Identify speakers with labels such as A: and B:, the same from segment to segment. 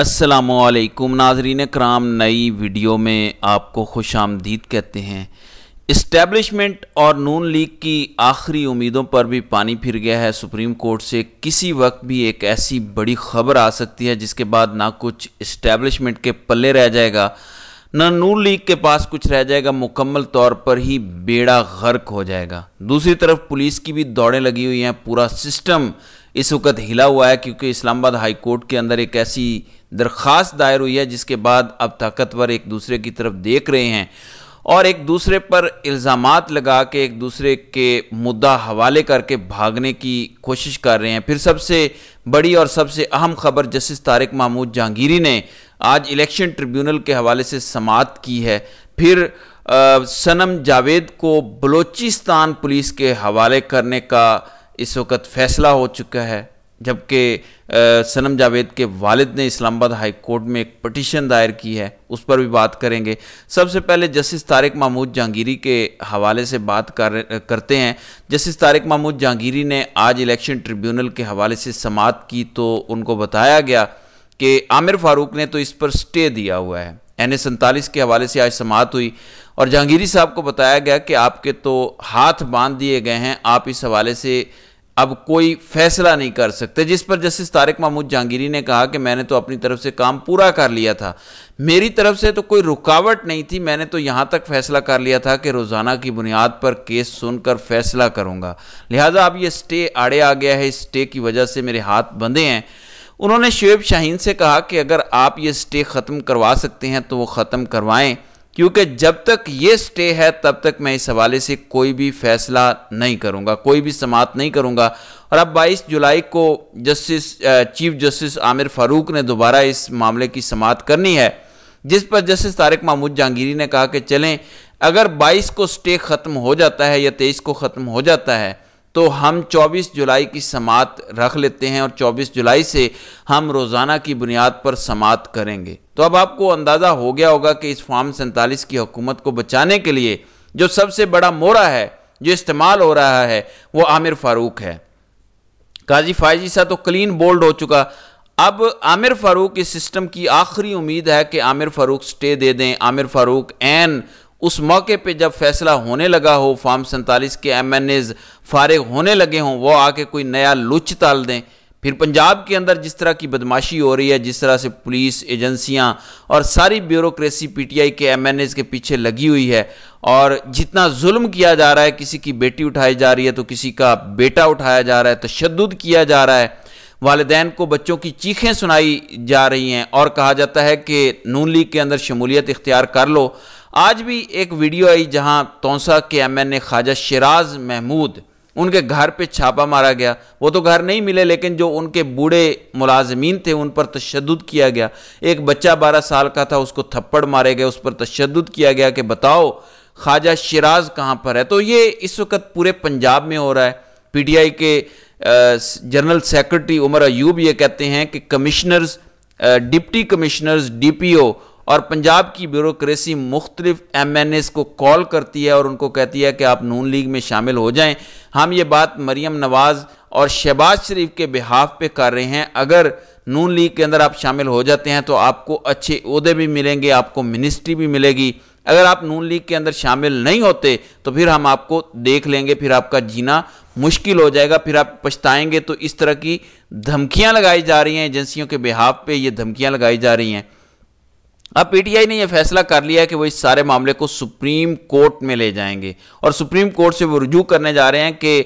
A: असलकुम नाजरीन कराम नई वीडियो में आपको खुश आमदीद कहते हैं इस्टेबलिशमेंट और नून लीग की आखिरी उम्मीदों पर भी पानी फिर गया है सुप्रीम कोर्ट से किसी वक्त भी एक ऐसी बड़ी खबर आ सकती है जिसके बाद ना कुछ इस्टेबलिशमेंट के पल्ले रह जाएगा ना नून लीग के पास कुछ रह जाएगा मुकम्मल तौर पर ही बेड़ा गर्क हो जाएगा दूसरी तरफ पुलिस की भी दौड़ें लगी हुई हैं पूरा सिस्टम इस वक्त हिला हुआ है क्योंकि इस्लामाबाद हाई कोर्ट के अंदर एक ऐसी दरख्वास्त दायर हुई है जिसके बाद अब ताकतवर एक दूसरे की तरफ देख रहे हैं और एक दूसरे पर इल्ज़ाम लगा के एक दूसरे के मुद्दा हवाले करके भागने की कोशिश कर रहे हैं फिर सबसे बड़ी और सबसे अहम खबर जस्टिस तारिक महमूद जहांगीरी ने आज इलेक्शन ट्रिब्यूनल के हवाले से समात की है फिर आ, सनम जावेद को बलूचिस्तान पुलिस के हवाले करने का इस वक्त फैसला हो चुका है जबकि सनम जावेद के वालिद ने इस्लामाबाद हाई कोर्ट में एक पटिशन दायर की है उस पर भी बात करेंगे सबसे पहले जस्टिस तारिक महमूद जहांगीरी के हवाले से बात कर करते हैं जस्टिस तारिक महमूद जहांगीरी ने आज इलेक्शन ट्रिब्यूनल के हवाले से समात की तो उनको बताया गया कि आमिर फारूक ने तो इस पर स्टे दिया हुआ है एन ए सैंतालीस के हवाले से आज समात हुई और जहांगीरी साहब को बताया गया कि आपके तो हाथ बांध दिए गए हैं आप इस हवाले से अब कोई फैसला नहीं कर सकते जिस पर जस्टिस तारिक महमूद जहांगीरी ने कहा कि मैंने तो अपनी तरफ से काम पूरा कर लिया था मेरी तरफ से तो कोई रुकावट नहीं थी मैंने तो यहाँ तक फैसला कर लिया था कि रोज़ाना की बुनियाद पर केस सुनकर फैसला करूँगा लिहाजा अब ये स्टे आड़े आ गया है इस स्टे की वजह से मेरे हाथ बंधे हैं उन्होंने शुएब शाहीन से कहा कि अगर आप ये स्टे ख़त्म करवा सकते हैं तो वो ख़त्म करवाएं क्योंकि जब तक ये स्टे है तब तक मैं इस हवाले से कोई भी फैसला नहीं करूँगा कोई भी समाप्त नहीं करूँगा और अब 22 जुलाई को justice chief justice Aamir Farooq ने दोबारा इस मामले की समाप्त करनी है जिस पर जस्टिस तारिक महमूद जहांगीरी ने कहा कि चलें अगर 22 को स्टे ख़त्म हो जाता है या 23 को ख़त्म हो जाता है तो हम 24 जुलाई की समात रख लेते हैं और 24 जुलाई से हम रोज़ाना की बुनियाद पर समात करेंगे तो अब आपको अंदाज़ा हो गया होगा कि इस फॉर्म सैंतालीस की हुकूमत को बचाने के लिए जो सबसे बड़ा मोरा है जो इस्तेमाल हो रहा है वो आमिर फ़ारूक है काजी फायजी सा तो क्लीन बोल्ड हो चुका अब आमिर फ़ारूक इस सिस्टम की आखिरी उम्मीद है कि आमिर फ़ारूक स्टे दे दें आमिर फ़ारूक एन उस मौके पे जब फैसला होने लगा हो फार्म सैंतालीस के एम एन एज फारग होने लगे हों वो आके कोई नया लुच ताल दें फिर पंजाब के अंदर जिस तरह की बदमाशी हो रही है जिस तरह से पुलिस एजेंसियां और सारी ब्यूरोक्रेसी पीटीआई के एमएनएस के पीछे लगी हुई है और जितना जुल्म किया जा रहा है किसी की बेटी उठाई जा रही है तो किसी का बेटा उठाया जा रहा है तशद किया जा रहा है वालदेन को बच्चों की चीखें सुनाई जा रही हैं और कहा जाता है कि नून लीग के अंदर शमूलियत इख्तियार कर लो आज भी एक वीडियो आई जहां तौसा के एमएनए ख्वाजा शराज महमूद उनके घर पे छापा मारा गया वो तो घर नहीं मिले लेकिन जो उनके बूढ़े मुलाजमीन थे उन पर तशद किया गया एक बच्चा बारह साल का था उसको थप्पड़ मारे गए उस पर तशद किया गया कि बताओ ख्वाजा शराज कहाँ पर है तो ये इस वक्त पूरे पंजाब में हो रहा है पीटीआई के जनरल सेक्रेटरी उमर अयूब ये कहते हैं कि कमिश्नर्स डिप्टी कमिश्नर्स डीपीओ और पंजाब की ब्यूरोक्रेसी मुख्तलिफ एम एन एस को कॉल करती है और उनको कहती है कि आप नून लीग में शामिल हो जाएं हम ये बात मरीम नवाज़ और शहबाज शरीफ के बिहाफ पे कर रहे हैं अगर नून लीग के अंदर आप शामिल हो जाते हैं तो आपको अच्छे अहदे भी मिलेंगे आपको मिनिस्ट्री भी मिलेगी अगर आप नून लीग के अंदर शामिल नहीं होते तो फिर हम आपको देख लेंगे फिर आपका जीना मुश्किल हो जाएगा फिर आप पछताएंगे तो इस तरह की धमकियां लगाई जा रही हैं एजेंसियों के बिहाफ पे ये धमकियां लगाई जा रही हैं अब पीटीआई ने यह फैसला कर लिया कि वो इस सारे मामले को सुप्रीम कोर्ट में ले जाएंगे और सुप्रीम कोर्ट से वो रुजू करने जा रहे हैं कि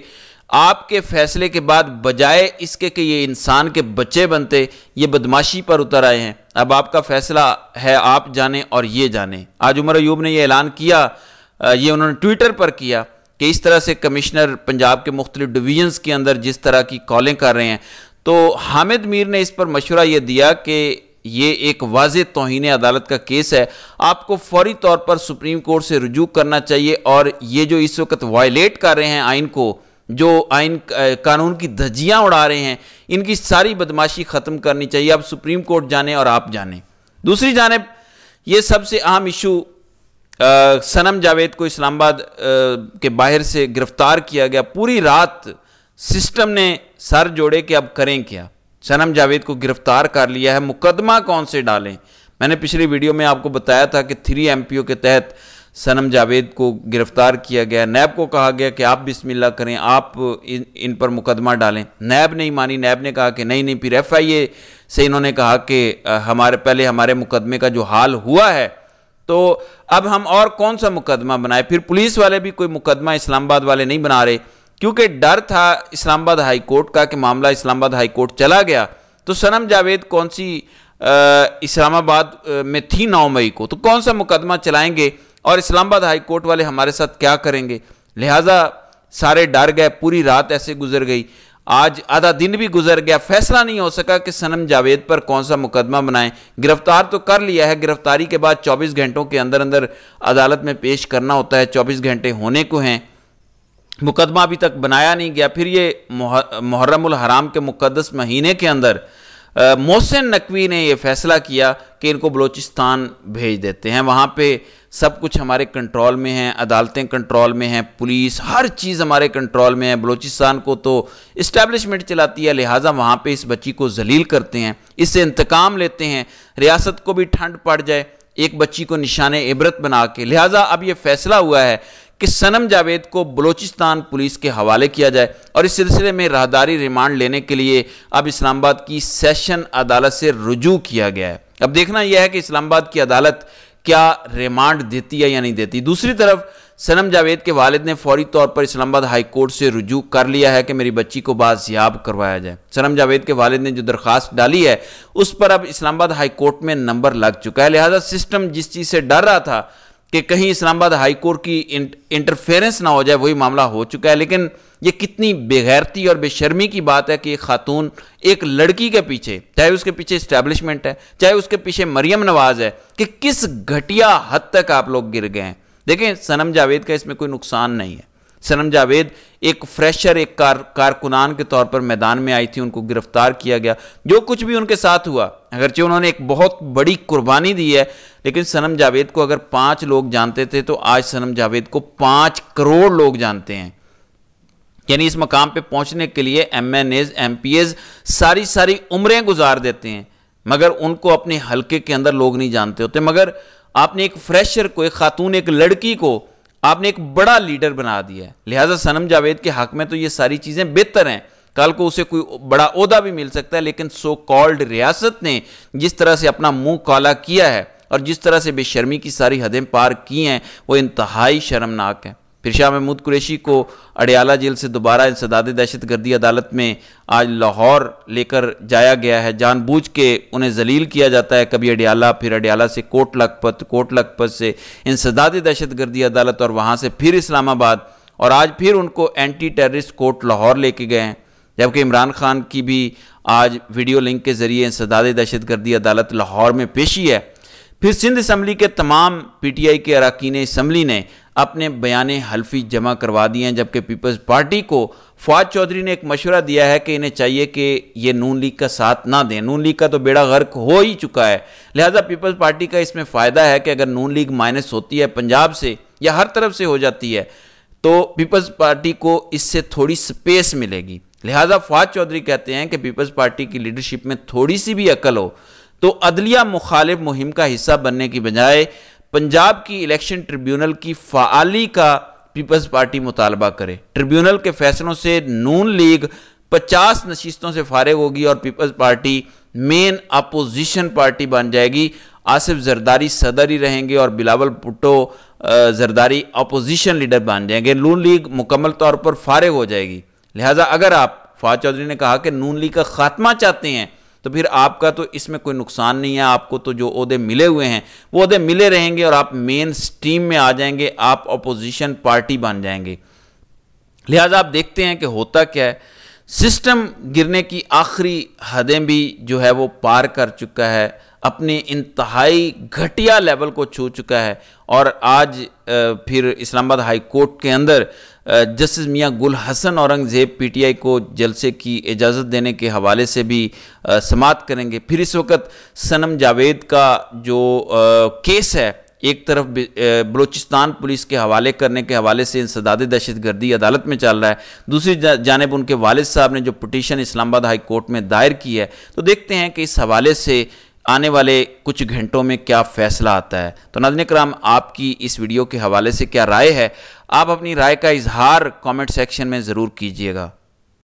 A: आपके फैसले के बाद बजाय इसके कि ये इंसान के बच्चे बनते ये बदमाशी पर उतर आए हैं अब आपका फैसला है आप जाने और ये जाने आज उमर अयूब ने यह ऐलान किया ये उन्होंने ट्विटर पर किया कि इस तरह से कमिश्नर पंजाब के मुख्तलिफ डिवीजन्स के अंदर जिस तरह की कॉलें कर रहे हैं तो हामिद मीर ने इस पर मशवरा ये दिया कि ये एक वाज तोहन अदालत का केस है आपको फौरी तौर पर सुप्रीम कोर्ट से रजू करना चाहिए और ये जो इस वक्त वायलेट कर रहे हैं आइन को जो आइन कानून की धज्जियाँ उड़ा रहे हैं इनकी सारी बदमाशी ख़त्म करनी चाहिए आप सुप्रीम कोर्ट जाने और आप जाने दूसरी जानब ये सबसे अहम इशू सनम जावेद को इस्लामाबाद के बाहर से गिरफ्तार किया गया पूरी रात सिस्टम ने सर जोड़े कि अब करें क्या सनम जावेद को गिरफ्तार कर लिया है मुकदमा कौन से डालें मैंने पिछली वीडियो में आपको बताया था कि थ्री एम के तहत सनम जावेद को गिरफ्तार किया गया नैब को कहा गया कि आप बिस्मिल्लाह करें आप इन इन पर मुकदमा डालें नैब नहीं मानी नैब ने कहा कि नहीं नहीं फिर एफ आई ए से इन्होंने कहा कि हमारे पहले हमारे मुकदमे का जो हाल हुआ है तो अब हम और कौन सा मुकदमा बनाए फिर पुलिस वाले भी कोई मुकदमा इस्लामाबाद वाले नहीं बना रहे क्योंकि डर था इस्लामाबाद हाई कोर्ट का कि मामला इस्लामाबाद हाई कोर्ट चला गया तो सनम जावेद कौन सी इस्लामाबाद में थी नौ मई को तो कौन सा मुकदमा चलाएंगे और इस्लामाबाद हाई कोर्ट वाले हमारे साथ क्या करेंगे लिहाजा सारे डर गए पूरी रात ऐसे गुजर गई आज आधा दिन भी गुजर गया फैसला नहीं हो सका कि सनम जावेद पर कौन सा मुकदमा बनाएं गिरफ्तार तो कर लिया है गिरफ्तारी के बाद 24 घंटों के अंदर अंदर अदालत में पेश करना होता है 24 घंटे होने को हैं मुकदमा अभी तक बनाया नहीं गया फिर ये मुहर्रमुल हराम के मुकदस महीने के अंदर मोहसिन नकवी ने यह फैसला किया कि इनको बलूचिस्तान भेज देते हैं वहाँ पे सब कुछ हमारे कंट्रोल में है अदालतें कंट्रोल में हैं पुलिस हर चीज़ हमारे कंट्रोल में है बलूचिस्तान को तो इस्टेब्लिशमेंट चलाती है लिहाजा वहाँ पे इस बच्ची को जलील करते हैं इससे इंतकाम लेते हैं रियासत को भी ठंड पड़ जाए एक बच्ची को निशान इबरत बना के लिहाजा अब ये फैसला हुआ है कि सनम जावेद को बलूचिस्तान पुलिस के हवाले किया जाए और इस सिलसिले में राहदारी रिमांड लेने के लिए अब इस्लामाबाद की सेशन अदालत से रुजू किया गया है अब देखना यह है कि इस्लामाबाद की अदालत क्या रिमांड देती है या नहीं देती दूसरी तरफ सनम जावेद के वालिद ने फौरी तौर पर इस्लामाबाद हाई कोर्ट से रुजू कर लिया है कि मेरी बच्ची को बाजियाब करवाया जाए सनम जावेद के वालिद ने जो दरख्वास्त डाली है उस पर अब इस्लामाबाद हाई कोर्ट में नंबर लग चुका है लिहाजा सिस्टम जिस चीज़ से डर रहा था कि कहीं इस्लामाबाद हाईकोर्ट की इंटरफेरेंस ना हो जाए वही मामला हो चुका है लेकिन ये कितनी बेगैरती और बेशर्मी की बात है कि एक खातून एक लड़की के पीछे चाहे उसके पीछे इस्टेब्लिशमेंट है चाहे उसके पीछे मरियम नवाज है कि किस घटिया हद तक आप लोग गिर गए हैं देखें सनम जावेद का इसमें कोई नुकसान नहीं है सनम जावेद एक फ्रेशर एक कार कारकुनान के तौर पर मैदान में आई थी उनको गिरफ्तार किया गया जो कुछ भी उनके साथ हुआ अगरचे उन्होंने एक बहुत बड़ी कुर्बानी दी है लेकिन सनम जावेद को अगर पाँच लोग जानते थे तो आज सनम जावेद को पाँच करोड़ लोग जानते हैं यानी इस मकाम पे पहुंचने के लिए MNAs MPAs सारी सारी उम्रें गुजार देते हैं मगर उनको अपने हलके के अंदर लोग नहीं जानते होते मगर आपने एक फ्रेशर को एक खातून एक लड़की को आपने एक बड़ा लीडर बना दिया है लिहाजा सनम जावेद के हक में तो ये सारी चीज़ें बेहतर हैं कल को उसे कोई बड़ा अहदा भी मिल सकता है लेकिन सो कॉल्ड रियासत ने जिस तरह से अपना मुंह काला किया है और जिस तरह से बेशर्मी की सारी हदें पार की हैं वो इंतहाई शर्मनाक है फिर शाह महमूद कुरैशी को अडयाला जेल से दोबारा इंसदाद दहशत गर्दी अदालत में आज लाहौर लेकर जाया गया है जानबूझ के उन्हें जलील किया जाता है कभी अडयाला फिर अडयाला से कोट लखपत कोट लखपत से इंसदाद दहशत गर्दी अदालत और वहाँ से फिर इस्लामाबाद और आज फिर उनको एंटी टेररिस्ट कोर्ट लाहौर लेके गए हैं जबकि इमरान खान की भी आज वीडियो लिंक के ज़रिए इंसदाद दहशत गर्दी अदालत लाहौर में पेशी है फिर सिंध असम्बली के तमाम पीटीआई के अरकान असम्बली ने अपने बयान हल्फी जमा करवा दिए हैं जबकि पीपल्स पार्टी को फवाद चौधरी ने एक मशवरा दिया है कि इन्हें चाहिए कि ये नून लीग का साथ ना दें नून लीग का तो बेड़ा गर्क हो ही चुका है लिहाजा पीपल्स पार्टी का इसमें फ़ायदा है कि अगर नून लीग माइनस होती है पंजाब से या हर तरफ से हो जाती है तो पीपल्स पार्टी को इससे थोड़ी स्पेस मिलेगी लिहाजा फवाद चौधरी कहते हैं कि पीपल्स पार्टी की लीडरशिप में थोड़ी सी भी अकल हो तो अदलिया मुखालिफ मुहिम का हिस्सा बनने की बजाय पंजाब की इलेक्शन ट्रिब्यूनल की फ़ाली का पीपल्स पार्टी मुतालबा करे ट्रिब्यूनल के फैसलों से नून लीग पचास नशिस्तों से फारग होगी और Peoples Party main opposition party बन जाएगी आसिफ जरदारी सदर ही रहेंगे और बिलावल भुट्टो जरदारी अपोजिशन लीडर बन जाएंगे नून लीग मुकम्मल तौर पर फारग हो जाएगी लिहाजा अगर आप फवाद चौधरी ने कहा कि नून लीग का खात्मा चाहते हैं तो फिर आपका तो इसमें कोई नुकसान नहीं है आपको तो जो अहदे मिले हुए हैं वो अहदे मिले रहेंगे और आप मेन स्ट्रीम में आ जाएंगे आप अपोजिशन पार्टी बन जाएंगे लिहाजा आप देखते हैं कि होता क्या है सिस्टम गिरने की आखिरी हदें भी जो है वो पार कर चुका है अपनी इंतहाई घटिया लेवल को छू चुका है और आज फिर इस्लामाबाद हाई कोर्ट के अंदर जस्टिस मियाँ गुल हसन औरंगज़ेब पीटीआई को जलसे की इजाज़त देने के हवाले से भी समाप्त करेंगे फिर इस वक्त सनम जावेद का जो केस है एक तरफ बलूचिस्तान पुलिस के हवाले करने के हवाले से इंसदाद दहशत गर्दी अदालत में चल रहा है दूसरी जानब उनके वालिद साहब ने जो पटिशन इस्लामाबाद हाई कोर्ट में दायर की है तो देखते हैं कि इस हवाले से आने वाले कुछ घंटों में क्या फैसला आता है तो नजन कराम आपकी इस वीडियो के हवाले से क्या राय है आप अपनी राय का इजहार कमेंट सेक्शन में ज़रूर कीजिएगा